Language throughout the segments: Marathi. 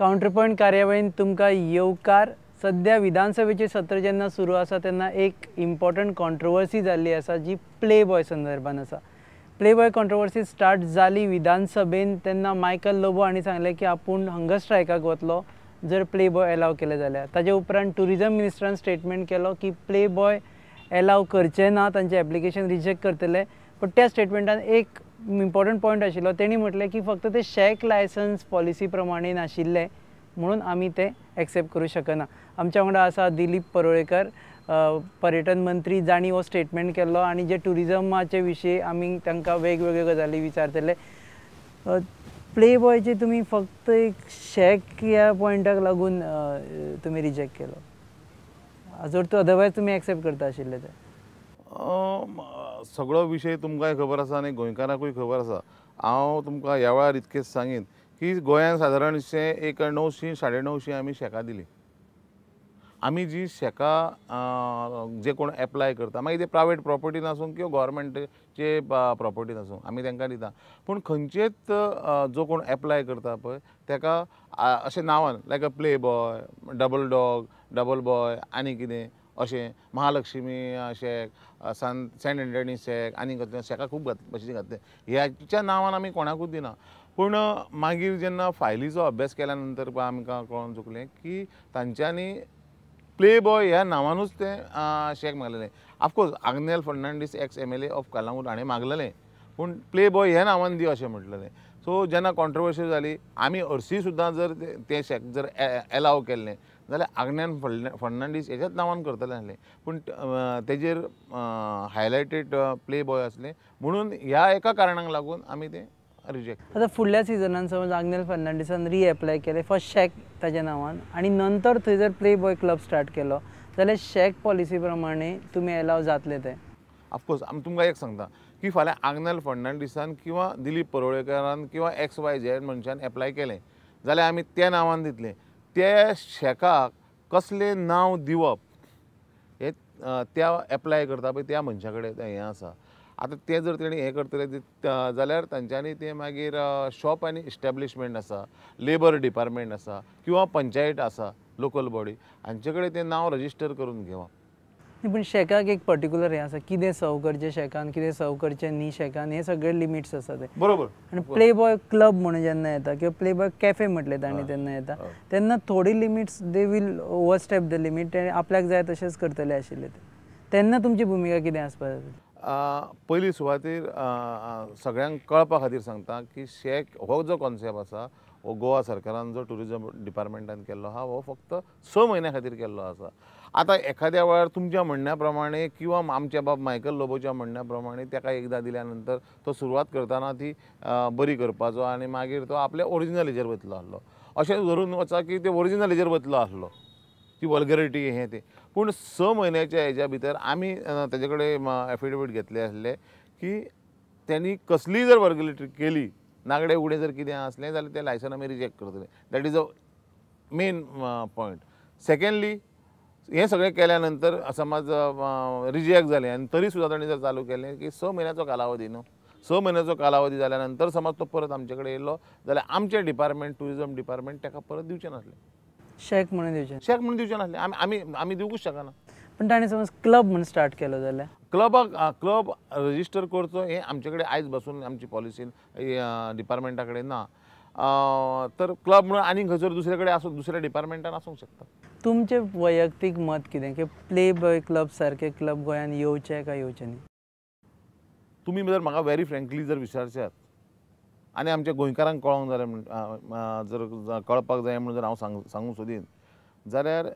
काउंटरपॉइंट कार्यावळीन तुमका तुमकां येवकार सध्या विधानसभेचे सत्र जेन्ना सुरू आसा तेन्ना एक इम्पॉर्टंट कॉन्ट्रोवर्सी जाल्ली आसा जी प्ले बॉय संदर्भान आसा प्ले बॉय कॉन्ट्रोवर्सी स्टार्ट जाली विधानसभेन तेन्ना मायकल लोबो हांणी सांगलें की आपूण हंगर स्ट्रायकाक वतलो जर प्ले बॉय एलाव केले जाल्यार ताज्या उपरांत ट्युरिजम मिनिस्टरान स्टेटमेंट केलो की प्ले बॉय एलाव करचे ना तांचे एप्लिकेशन रिजेक्ट करतले पण त्या स्टेटमेंटान एक इम्पॉर्टंट पॉइंट आशिल्लो तेणी म्हटलें की फक्त ते शॅक लायसन्स पॉलिसी प्रमाणे नाशिल्ले म्हणून आम्ही ते एक्सेप्ट करू शकना आमच्या वांगडा आसा दिलीप परोळेकर पर्यटन मंत्री जाणी हो स्टेटमेंट केल्लो आणि जे टुरिजमाचे विशीं आम्ही त्यांना वेगवेगळ्यो गजाली विचारतले प्ले बॉयचे तुम्ही फक्त एक शॅक या पॉयंटाक लागून तुम्ही रिजेक्ट केलो जर तो अदरवायज तुम्ही एक्सेप्ट करता आशिल्ले ते सगळो विषय तुमकांय खबर आसा आनी गोंयकारांकूय खबर आसा हांव तुमकां ह्या वेळार इतकेंच सांगीन की गोंयांत सादारणशें एक णवशीं साडे णवशीं आमी शेकां दिली आमी जी शेकां जे कोण एप्लाय करता मागीर ते प्रायवेट प्रॉपर्टीन आसूं किंवां गोवोरमेंटचे प्रॉपर्टीन आसूं आमी तेंकां दिता पूण खंयचेच जो कोण एप्लाय करता पळय तेका अशें नांवान like a play boy double dog double boy आनी कितें अशें महालक्ष्मी शेक सान सेंट अँटनी शेक आनी कसले शेकां खूब भशेन घातले ह्याच्या नांवान आमी कोणाकूच दिना पूण मागीर जेन्ना फायलीचो अभ्यास केल्या नंतर आम्हाला आमकां कळोन चुकलें की तांच्यांनी प्ले बॉय ह्या नांवानूच ते शेक मागलेलें of course Agnel Fernandes ex M L A of Calangute हाणें मागलेलें पूण प्ले बॉय ह्या नांवान दी अशें म्हटलेले सो जेन्ना कॉन्ट्रोवर्सी जाली आमी हरशी सुद्दां जर ते शेक जर एलाव केल्लें जाल्यार आग्न्यान फड फर्नांडीस हेच्याच नांवान करतले आसले पूण तेजेर हायलायटेड प्ले बॉय आसले म्हणून ह्या एका कारणाक लागून आमी ते रिजेक्ट आतां फुडल्या सिजनान समज आग्नेल री रिएप्लाय केले फर्स्ट शॅक ताज्या नांवान आनी नंतर थंय जर प्ले बॉय क्लब स्टार्ट केलो जाल्यार शॅक पॉलिसी प्रमाणे तुमी एलाव जातले ते ऑफकोर्स आमी तुमकां एक सांगता की फाल्यां आग्नेल फर्नांडीसान किंवां दिलीप परोळेकरान किंवा एक्स वाय झेड मनशान एप्लाय केलें जाल्यार आमी त्या नांवान दितले त्या शेकाक कसलें नांव दिवप हे त्या एप्लाय करता पळय त्या मनशा कडेन हें आसा आतां तें जर तेणी हें करतले जाल्यार तांच्यांनी तें मागीर शॉप आनी इस्टॅब्लिशमेंट आसा लेबर डिपार्टमेंट आसा किंवां पंचायत आसा लोकल बॉडी हांचे कडेन तें नांव रजिस्टर करून घेवप पण शेकाक एक पर्टिक्युलर हे आसा कितें सर्व करचें शेकान कितें सर्व करचें न्ही शेकान हे सगळे लिमिट्स आसा ते बरोबर आणि प्ले बॉय क्लब म्हणून जेन्ना येता किंवा प्ले बॉय कॅफे म्हटले त्यांनी त्यांना येता तेन्ना थोडी limits they will overstep the limit ते आपल्याक जाय तशेंच करतले आशिले ते तेन्ना तुमची भूमिका कितें आसपा पहिली पयली सुवातेर सगळ्यांक कळपा खातीर सांगता की शेक हो जो कॉन्सेप्ट आसा हो गोवा सरकारान जो टुरिजम डिपार्टमेंटान केल्लो आहा हो फक्त स म्हयन्या खातीर केल्लो आसा आतां एखाद्या वेळार तुमच्या म्हणण्या प्रमाणे किंवा आमच्या बाब मायकल लोबोच्या म्हणण्या प्रमाणे ताका एकदां दिल्या नंतर तो सुरवात करताना ती बरी करपाचो आनी मागीर तो आपल्या ओरिजिनल हेजेर वतलो आसलो अशें धरून वचा की ते ओरिजिनल हेजेर वतलो आसलो ती वॉलगरिटी हें ते पूण स म्हयन्याच्या हेज्या भितर आमी तेजे कडेन एफिडेवीट घेतले आसले की त्यांनी कसलीय जर वॉलगरिटी केली नागडे उघडे जर किती असले जाल्यार ते लायसन आम्ही रिजेक्ट करतले that is a main point secondly हे सगळे केल्या नंतर समज रिजेक्ट uh, झाले आणि तरी सुद्धा त्यांनी जर चालू केले की स म्हयन्याचो कालावधी न्हू स म्हयन्याचो कालावधी झाल्यानंतर नंतर समज तो परत आमच्याकडे येलो येयलो जाल्यार डिपार्टमेंट टुरिझम डिपार्टमेंट ताका परत दिवचे नसले शेक म्हणून शेक म्हणून दिवचें नसले आम्ही आम्ही आमी शकना पण ताणें समज क्लब म्हणून स्टार्ट केलो जाल्यार क्लब क्लब रजिस्टर करतो हे आमच्याकडे कडेन आयज बसून आमची पॉलिसी डिपार्टमेंटाकडे ना तर क्लब म्हणून आणि खंयसर दुसऱ्याकडे असो दुसऱ्या डिपार्टमेंटान असू शकता तुमचे वैयक्तिक मत कितें की प्ले बॉय क्लब सारखे क्लब गोयात येवचे काय येवचे न्ही तुमी जर म्हाका व्हेरी फ्रँकली जर विचारशात आणि आमच्या गोंयकारांक कळोंक जर कळपाक जाय म्हणून जर हांव सांग सांगूंक सोदीन जाल्यार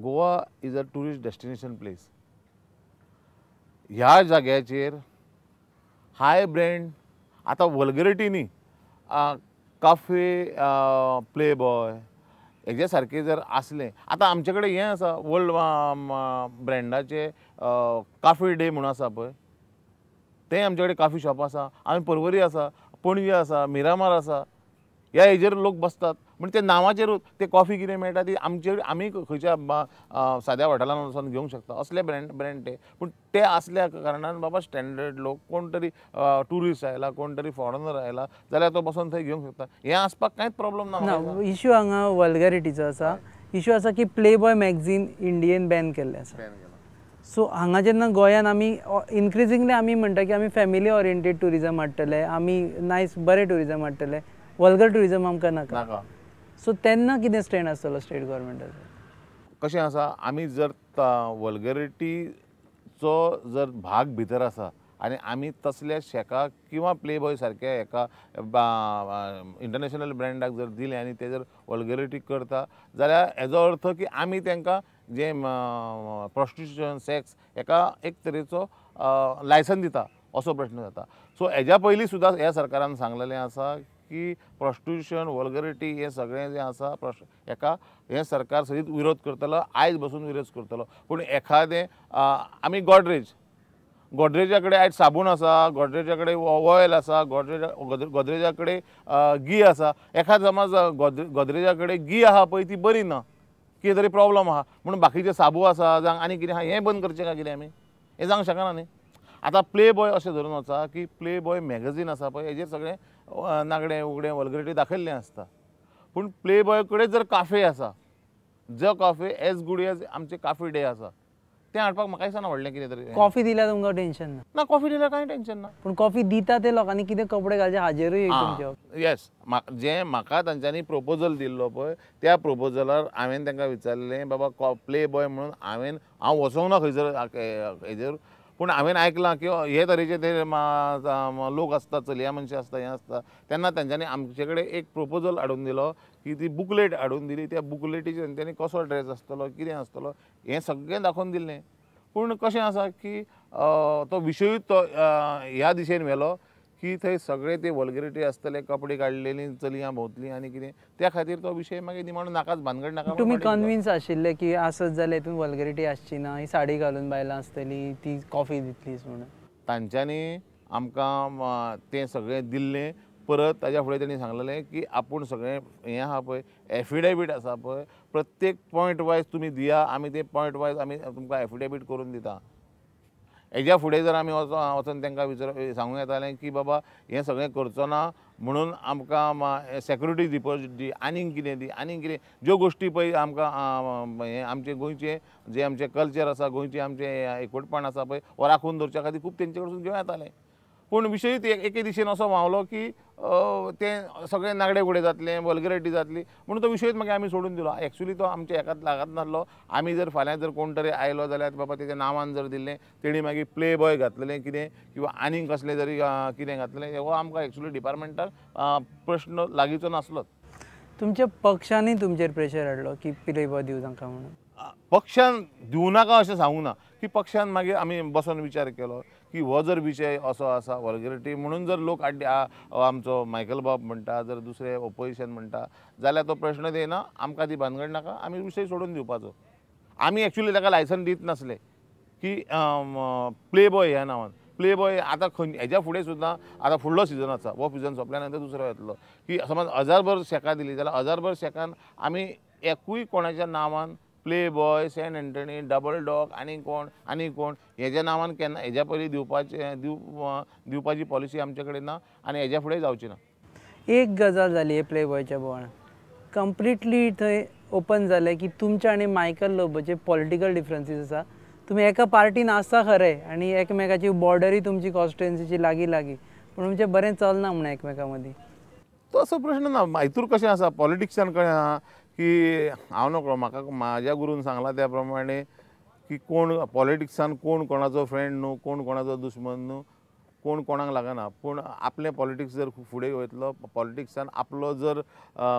Goa is a tourist destination place ह्या जाग्याचेर हाय ब्रँड आतां वल्गरिटी न्ही काफे प्ले बॉय हेजे सारखे जर असले आतां आमचे कडेन हें आसा वर्ल्ड ब्रँडाचे काफे डे म्हणून आसा पळय ते आमचे कडेन काफी शॉप आसा आमी परवरी आसा पणजे आसा मिरामार आसा ह्या हेजेर लोक बसतात म्हणजे ते नावाचेर ते कॉफी कितें मेळटा ती आमचे आमी खंयच्या साद्या हॉटेलांत वचून घेवंक शकता असले ब्रँड ब्रँड ते पूण ते आसल्या कारणान बाबा स्टँडर्ड लोक कोण तरी ट्युरिस्ट आयला कोण तरी फॉरेनर आयला जाल्यार तो बसून थंय घेवंक शकता हें आसपाक कांयच प्रॉब्लम ना इश्यू हांगा वल्गरिटीचो आसा इश्यू आसा की प्ले बॉय मॅगझीन इंडियेन बॅन केल्लें आसा सो हांगा जेन्ना गोंयान आमी इन्क्रिजिंगली आमी म्हणटा की आमी फॅमिली ओरिएंटेड ट्युरिजम हाडटले आमी नायस बरें ट्युरिजम हाडटले वल्गर ट्युरिजम आमकां नाका सो तेन्ना कितें स्ट्रेन आसतलो स्टेट गोवोरमेंटाचो कशें आसा आमी जर वल्गरिटीचो जर भाग भितर आसा आनी आमी तसल्या शेका किंवा प्ले बॉय एका इंटरनॅशनल ब्रँडाक जर दिले आनी ते जर वल्गरिटी करता जाल्यार हेजो अर्थ की आमी तेंकां जे प्रॉस्टिट्युशन सेक्स हेका एक तरेचो लायसन दिता असो प्रश्न जाता सो हेज्या पयलीं सुद्दां ह्या सरकारान सांगलेलें आसा की प्रॉस्टिट्युशन वल्गरिटी हे सगळे जे आसा प्रश हेका सरकार सदीत विरोध करतलो आयज बसून विरोध करतलो पूण एखादे आम्ही गॉडरेज गोदरेजा कडेन आयज साबूण आसा गोड्रेजा कडेन ऑयल आसा गॉडरेज कडेन गी आसा एखाद समज गोद्रेजा कडेन गी आहा पळय ती बरी ना कितें तरी प्रॉब्लम आहा म्हणून बाकीचे साबू आसा जावं आनी कितें आहा हें बंद करचें काय कितें आमी हें जावंक शकना न्ही आता प्ले बॉय असे धरून वचा की प्ले बॉय मॅगझीन असा पळय हेजेर सगळे नागडे उगडें वल्गरेटी दाखयल्लें आसता पण प्ले बॉय कडेन जर काफे आसा ज काफे एज गुड एज आमचे काफी डे आसा ते हाडपाक म्हाका दिसना व्हडलें कितें तरी कॉफी दिल्यार तुमकां टेंशन ना ना कॉफी दिल्यार कांय टेंशन ना पूण कॉफी दिता ते लोकांनी कितें कपडे घालचे हाजेरूय येस जे म्हाका तांच्यांनी प्रोपोजल दिल्लो पळय त्या प्रोपोजलार हांवें तांकां विचारलें बाबा प्ले बॉय म्हणून हांवें हांव वचोंक ना खंयसर हेजेर पण हांवें ऐकलं की हे तरेचे ते लोक असतात चलया मनशां असतात हे आसता त्यांना तेंच्यांनी आमच्याकडे एक प्रपोजल हाडून दिलो की ती बुकलेट हाडून दिली त्या बुकलेटीचे त्यांनी कसो ड्रेस आसतलो कितें आसतलो हे सगळे दाखवून दिले पण कशें असा की तो विषयूच तो ह्या दिशेन व्हेलो की थंय सगळे ते वल्गरिटी आसतले कपडे चली चलयां भोंवतली आणि कितें त्या खातीर तो विशय मागीर निमाणो नाकाच भानगड नाका तुमी कन्विन्स आशिल्ले की आसत जाल्यार हितून वल्गरिटी आसची ना ही साडी घालून बायलां आसतली ती कॉफी दितलीच म्हणून तांच्यांनी आमकां तें सगळें दिल्लें परत ताज्या फुडें तेणी सांगलेलें की आपूण सगळें हें आहा पळय एफिडेवीट आसा पळय प्रत्येक पॉयंट वायज तुमी दिया आमी ते पॉयंट वायज आमी तुमकां एफिडेविट करून दिता हेज्या फुडें जर आमी वचोन वचोन तांकां विचार सांगूं येतालें की बाबा हें सगळें करचो ना म्हणून आमकां सेक्युरिटी डिपॉझिट दी आनीक कितें दी आनीक कितें ज्यो गोश्टी पळय आमकां हें आमचें गोंयचें जें आमचें कल्चर आसा गोंयचें आमचें एकवटपण आसा पळय हो राखून दवरच्या खातीर खूब तेंचे कडसून घेवं येतालें पूण विशय एके दिशेन असो व्हांवलो की ते सगळे नागडे गुडे जातले वल्गरेटी जातली म्हणून तो विशयच मागीर आमी सोडून दिलो ॲक्च्युली तो आमच्या एकात लागत नासलो आमी जर फाल्यां जर कोण तरी आयलो जाल्यार बाबा तेजें नांवान जर दिले तेणी मागीर प्ले बॉय घातलेले कितें किंवा आनीक कसले जरी कितें घातले हो आमकां एक्चुली डिपार्टमेंटाक प्रश्न लागींचो नासलोच तुमच्या पक्षांनी तुमचेर प्रेशर हाडलो की प्ले बॉय दिवं तांकां म्हणून पक्षान दिवं नाका अशें सांगूंक ना की पक्षान मागीर आमी बसोन विचार केलो की हो जर विशय असो आसा वल्गरिटी म्हणून जर लोक आड्डे आमचो मायकल बाब म्हणटा जर दुसरे ओपोजिशन म्हणटा जाल्यार तो प्रश्न येना आमकां ती भानगड नाका आमी विषय सोडून दिवपाचो आमी ॲक्च्युली ताका लायसन दीत नासले की प्ले बॉय ह्या नांवान प्ले बॉय आतां खंय हेज्या फुडें सुद्दां आतां फुडलो सिजन आसा हो सिजन सोंपल्या दुसरो येतलो की समज हजारभर शेकां दिली जाल्यार हजारभर शेकान आमी एकूय कोणाच्या नांवान Playboy Saint Antony double dog आनी कोण आनी कोण हेज्या नांवान केन्ना हेज्या पयलीं दिवपाचे दिवपाची पॉलिसी आमचे ना आनी हेज्या फुडें जावची ना एक गजाल जाली हे प्ले बॉयच्या बोवाळ कंप्लिटली थंय ओपन जालें की तुमचे आनी मायकल लोबचे पॉलिटिकल डिफरन्सीस आसा तुमी एका पार्टीन आसा खरे आनी एकमेकाची बॉर्डरी तुमची कॉन्स्टिट्युएन्सीची लागीं लागीं पूण तुमचें बरें चलना म्हणून एकमेकांमध्ये तो तसो प्रश्न ना हातूर कसे असा पॉलिटिक्सान कडेन आहा की हांव नकळो म्हाका म्हाज्या गुरून सांगला त्या प्रमाणे की कोण पॉलिटिक्सान कोण कोणाचो फ्रेंड न्हू कोण कोणाचो दुश्मन न्हू कोण कोणाक लागना पूण आपलें पॉलिटिक्स जर फुडें वयतलो पॉलिटिक्सान आपलो जर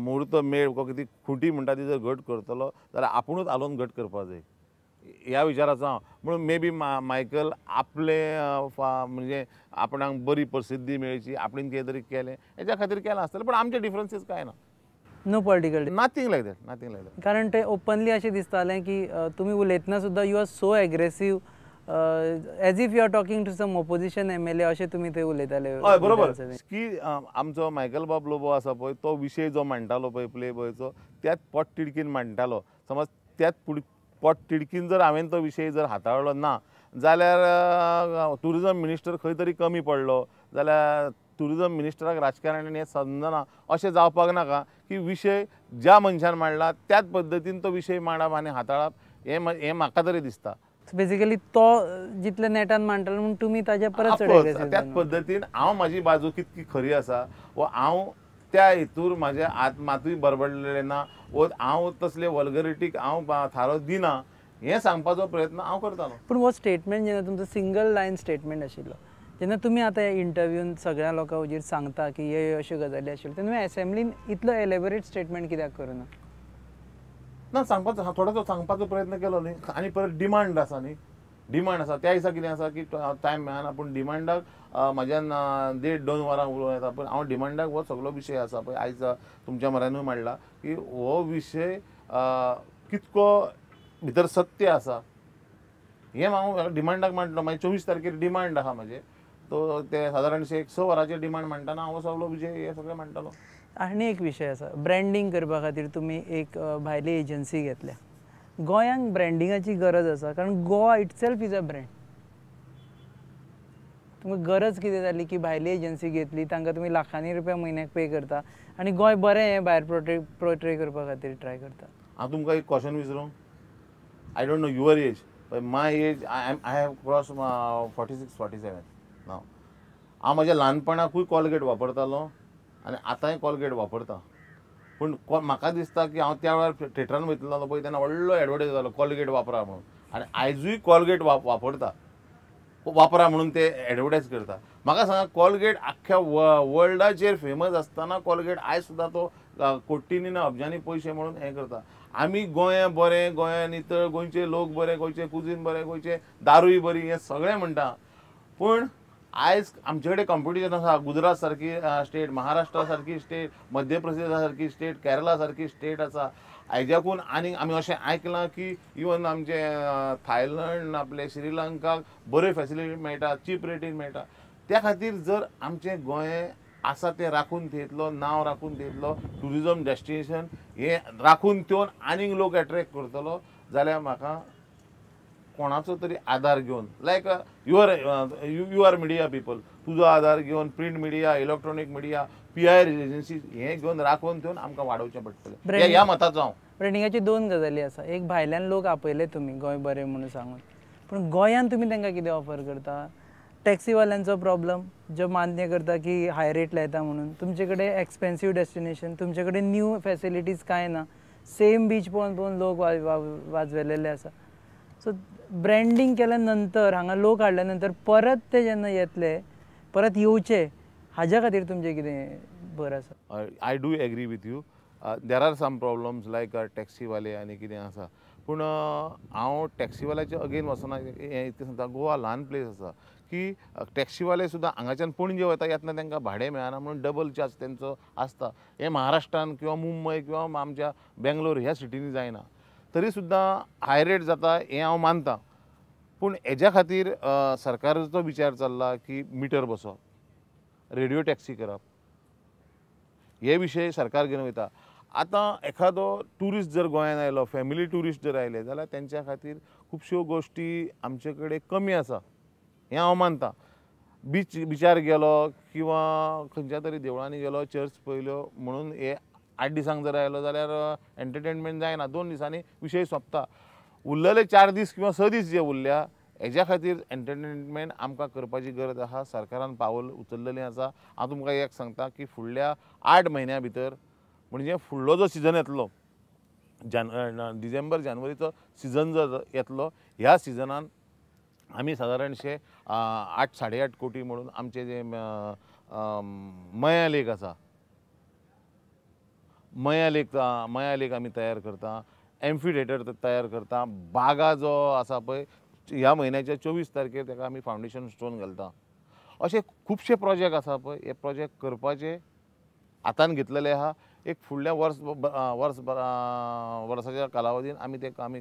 मुहूर्त मेळ कितें खुटी म्हणटा ती जर घट करतलो जाल्यार आपुणूच हालोवन घट करपा जाय ह्या विचाराचो हांव म्हणून मे बी मा मायकल आपले म्हणजे आपणाक बरी प्रसिद्धी मेळची आपणें कितें तरी केलें हेच्या खातीर केलां आसतलें पूण आमचे डिफरंसीस कांय ना no political nothing like that nothing like that कारण ते ओपनली असे दिसताले की तुम्ही उलयतना सुद्धा you are so aggressive as if you are talking to some opposition M L A अशें तुमी थंय उलयताले बरोबर की आमचो मायकल बाब लोबो असा पळय तो विषय जो मांडटालो पळय प्ले बॉयचो त्यात पोट तिडकीन मांडटालो समज त्यात पुढ पोट तिडकीन जर हांवें तो विषय जर हाताळलो ना जाल्यार टुरिजम मिनिस्टर खंय तरी कमी पडलो जाल्यार टुरिजम मिनिस्टराक राजकारण्याने हें समजना असे जावपाक नका की विषय ज्या मनशान मांडला त्याच पद्धतीन तो विषय मांडप आणि हाताळप हे हे म्हाका तरी दिसता बेजिकली तो जितले नेटान मांडटलो म्हणून तुमी ताज्या परत त्याच पद्धतीन हांव माझी बाजू कितकी खरी आसा व हांव त्या हेतूर म्हाजे आत्मातूय बरबडलेले ना वो हांव तसले वल्गरिटीक हांव थारो दिना हे सांगपाचो प्रयत्न हांव करतालो पूण हो स्टेटमेंट जेन्ना तुमचो सिंगल लायन स्टेटमेंट आशिल्लो जेन्ना तुम्ही आता या इंटरव्यून सगळ्या लोकां वजेर सांगता की हे अश्यो गजाली असेल तेन्ना असेंब्लीन इतलो एलेबरेट स्टेटमेंट कित्याक करू ना ना सांगपाचो थोडासा सांगपाचो प्रयत्न केलो न्ही आनी परत डिमांड आसा न्ही डिमांड असा त्या दिसा कितें आसा की टायम मेळना पूण डिमांडाक म्हज्यान देड दोन वरां उलो येता पण हांव डिमांडाक हो सगळो विशय आसा पळय आयज तुमच्या म्हऱ्यानूय मांडला की हो विषय कितको भितर सत्य आसा हें हांव डिमांडाक मांडलो मागीर चोवीस तारखेर डिमांड आहा म्हजें तो ते साधारणशे एक स वरांचे डिमांड म्हणटाना हांव सोगलो विजय हे सगळें म्हणटालो आनी एक विशय आसा ब्रँडींग करपा खातीर तुमी एक भायली एजन्सी घेतल्या गोंयांक ब्रँडिंगाची गरज आसा कारण Goa itself is a brand तुमकां गरज कितें जाली की भायली एजन्सी घेतली तांकां तुमी लाखांनी रुपया म्हयन्याक पे करता आनी गोंय बरें हें भायर प्रोटे प्रोट्रे करपा खातीर ट्राय करता हांव तुमकां एक क्वेश्चन विचारूं I don't know your age my age I I have cross forty six forty seven ना हांव म्हज्या ल्हानपणाकूय कॉलगेट वापरतालो आनी आतांय कॉलगेट वापरता पूण म्हाका दिसता की हांव त्या वेळार थेटरान वयतलो पळय तेन्ना व्हडलो एडवर्टायज जालो कॉलगेट वापरा म्हणून आनी आयजूय कॉलगेट वाप वापरता वापरा म्हणून ते एडवर्टायज करता म्हाका सांगा कॉलगेट आख्ख्या वर्ल्डाचेर फेमस आसतना कॉलगेट आयज सुद्दां तो कोट्टीनी ना अब्जांनी पयशे म्हणून हें करता आमी गोंय बरें गोंया नितळ गोंयचे लोक बरे गोंयचे कुजीन बरे गोंयचे दारूय बरी हें सगळें म्हणटा पूण आज आमचे कॉम्पिटिशन असा गुजरात सारखी स्टेट महाराष्ट्रा सारखी स्टेट मध्य प्रदेश सारखी स्टेट केरला सारखी स्टेट असा आयजाकून आणि आम्ही असे ऐकलं की इवन आमचे थायलंड आपले श्रीलंका बरे फॅसिलिटी मेळटा चीप रेटीन मेळटा त्या खातीर जर आमचे गोंय आसा ते राखून थेयतलो नाव राखून थेयतलो ट्युरिजम डेस्टिनेशन हे राखून थेवन आनीक लोक अट्रॅक्ट करतलो जाल्यार म्हाका कोणाचो तरी आधार घेवन like your you are media people तुजो आधार घेवन print media electronic media P I agency हे घेवन राखून घेवन आमकां वाडोवचें पडटलें ह्या मताचो हांव ब्रेंडिंगाची दोन गजाली आसा एक भायल्यान लोक आपयले तुमी गोंय बरें म्हणून सांगून पूण गोंयांत तुमी तांकां कितें ऑफर करता टॅक्सीवाल्यांचो प्रॉब्लम जो मान्य करता की हाय रेट लायता म्हणून तुमचे कडेन एक्सपेन्सीव डेस्टिनेशन तुमचे कडेन न्यू फेसिलिटीज कांय ना सेम बीच पळोवन पळोवन लोक वाजवेलेले आसा सो ब्रँडिंग केल्या नंतर हांगा लोक हाडल्या नंतर परत ते जेन्ना येतले परत येवचे हाज्या खातीर तुमचे कितें बरें आसा I do agree with you there are some problems like टॅक्सीवाले आनी कितें आसा पूण uh, हांव टॅक्सीवाल्याच्या अगेन वचना हें इतकें सांगता गोवा ल्हान प्लेस आसा की टॅक्सीवाले uh, सुद्दां हांगाच्यान पणजे वता येतना तांकां भाडें मेळना म्हणून डबल चार्ज तेंचो आसता हें महाराष्ट्रान किंवा मुंबय किंवा आमच्या बेंगलोर ह्या सिटींनी जायना तरी सुद्दां हाय रेट जाता हें हांव मानतां पूण हेज्या खातीर सरकाराचो विचार चल्ला की मिटर बसप रेडिओ टॅक्सी करप हे विशय सरकार घेवन वयता आतां एखादो ट्युरिस्ट जर गोंयांत आयलो फॅमिली ट्युरिस्ट जर आयले जाल्यार तेंच्या खातीर खुबश्यो गोश्टी आमचे कडेन कमी आसा हें हांव मानतां बीच बिचार गेलो किंवां खंयच्या तरी देवळांनी गेलो चर्च पयल्यो म्हणून हे आठ दिसांक जर आयलो जाल्यार एंटरटेनमेंट जायना दोन दिसांनी विशय सोंपता उरलेले चार दीस किंवा स दीस जे उरल्या हेज्या खातीर एंटरटेनमेंट आमकां करपाची गरज आसा सरकारान पावल उचललेलें आसा हांव तुमकां एक सांगता की फुडल्या आठ म्हयन्या भितर म्हणजे फुडलो जो सिजन येतलो जान डिसेंबर जानेवारीचो सिजन जो येतलो ह्या सिजनान आमी सादारणशे आठ साडे आठ कोटी म्हणून आमचे जे मया लेक आसा मया लेख आम्ही तयार करता एम्फिडेटर तयार करता बागा जो असा पण ह्या महिन्याच्या चोवीस तारखेर त्याला आम्ही फाउंडेशन स्टोन घालता असे खुबशे प्रोजेक्ट असा पण हे प्रोजेक्ट करपाचे हातान घेतलेले हा एक फुडल्या वर्स वर्स वर्साच्या कालावधीन आम्ही ते आमी